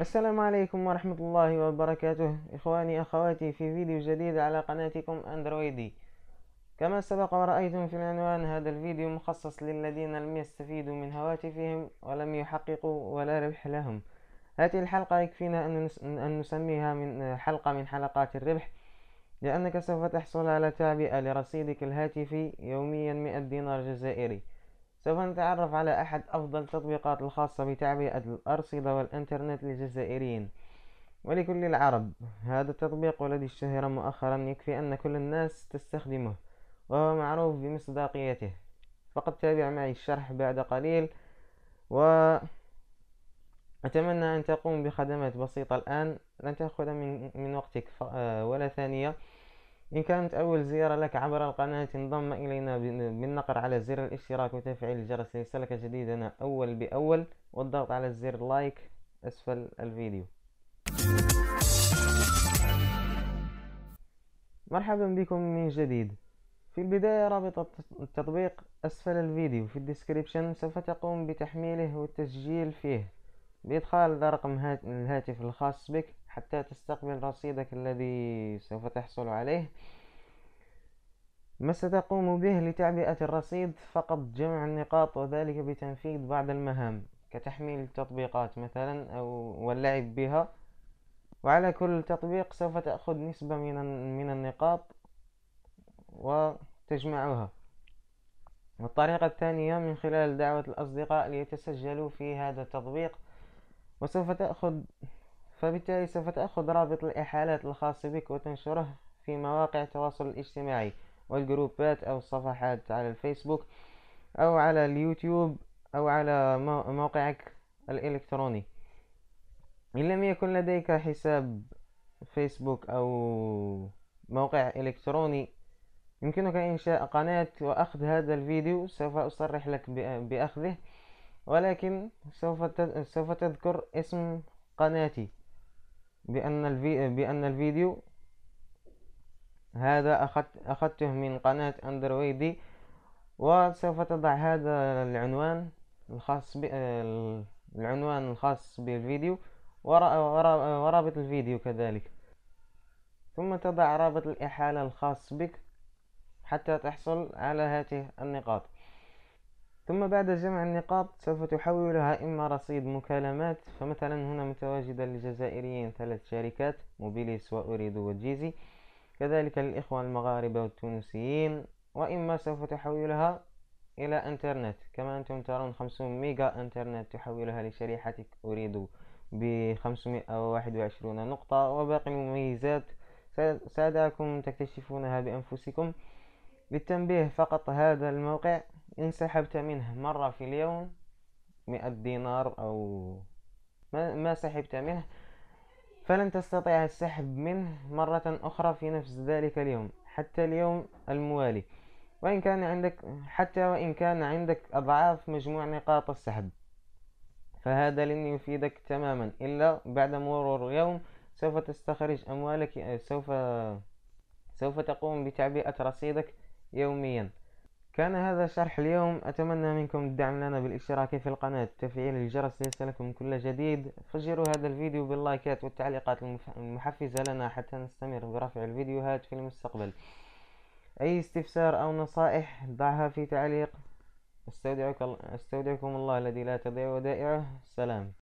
السلام عليكم ورحمة الله وبركاته إخواني أخواتي في فيديو جديد على قناتكم أندرويدي كما سبق ورأيتم في العنوان هذا الفيديو مخصص للذين لم يستفيدوا من هواتفهم ولم يحققوا ولا ربح لهم هذه الحلقة يكفينا أن نسميها من حلقة من حلقات الربح لأنك سوف تحصل على تعبئة لرصيدك الهاتفي يوميا 100 دينار جزائري سوف نتعرف على أحد أفضل التطبيقات الخاصة بتعبئة الأرصدة والإنترنت للجزائريين ولكل العرب هذا التطبيق والذي اشتهر مؤخرا يكفي أن كل الناس تستخدمه وهو معروف بمصداقيته فقد تابع معي الشرح بعد قليل وأتمنى أن تقوم بخدمات بسيطة الآن لن تأخذ من, من وقتك آه، ولا ثانية إن كانت أول زيارة لك عبر القناة انضم إلينا بالنقر على زر الاشتراك وتفعيل الجرس ليصلك جديدنا أول بأول والضغط على زر لايك أسفل الفيديو مرحبا بكم من جديد في البداية رابط التطبيق أسفل الفيديو في الديسكريبشن سوف تقوم بتحميله والتسجيل فيه بإدخال رقم الهاتف الخاص بك حتى تستقبل رصيدك الذي سوف تحصل عليه ما ستقوم به لتعبئة الرصيد فقط جمع النقاط وذلك بتنفيذ بعض المهام كتحميل التطبيقات مثلا أو واللعب بها وعلى كل تطبيق سوف تأخذ نسبة من من النقاط وتجمعها والطريقة الثانية من خلال دعوة الأصدقاء ليتسجلوا في هذا التطبيق وسوف تأخذ فبالتالي سوف تأخذ رابط الإحالات الخاص بك وتنشره في مواقع التواصل الاجتماعي والجروبات أو الصفحات على الفيسبوك أو على اليوتيوب أو على موقعك الإلكتروني إن لم يكن لديك حساب فيسبوك أو موقع إلكتروني يمكنك إنشاء قناة وأخذ هذا الفيديو سوف أصرح لك بأخذه ولكن سوف تذكر اسم قناتي بأن الفي... بأن الفيديو هذا أخذت أخذته من قناة أندرويدي وسوف تضع هذا العنوان الخاص ب... العنوان الخاص بالفيديو ورابط الفيديو كذلك ثم تضع رابط الإحالة الخاص بك حتى تحصل على هاته النقاط ثم بعد جمع النقاط سوف تحولها إما رصيد مكالمات فمثلا هنا متواجدة للجزائريين ثلاث شركات موبيليس وأريد وجيزي كذلك للإخوة المغاربة والتونسيين وإما سوف تحولها إلى أنترنت كما أنتم ترون خمسون ميجا أنترنت تحولها لشريحتك أريد ب 521 نقطة وباقي المميزات سأدعكم تكتشفونها بأنفسكم بالتنبيه فقط هذا الموقع إن سحبت منه مرة في اليوم مئة دينار أو ما سحبت منه فلن تستطيع السحب منه مرة أخرى في نفس ذلك اليوم حتى اليوم الموالي وإن كان عندك حتى وإن كان عندك أضعاف مجموع نقاط السحب فهذا لن يفيدك تماما إلا بعد مرور يوم سوف تستخرج أموالك سوف سوف تقوم بتعبئة رصيدك يوميا كان هذا شرح اليوم أتمنى منكم الدعم لنا بالاشتراك في القناة وتفعيل الجرس ليصلكم كل جديد فجروا هذا الفيديو باللايكات والتعليقات المحفزة لنا حتى نستمر برفع الفيديوهات في المستقبل أي استفسار أو نصائح ضعها في تعليق استودعك استودعكم الله الذي لا تضيع ودائعه سلام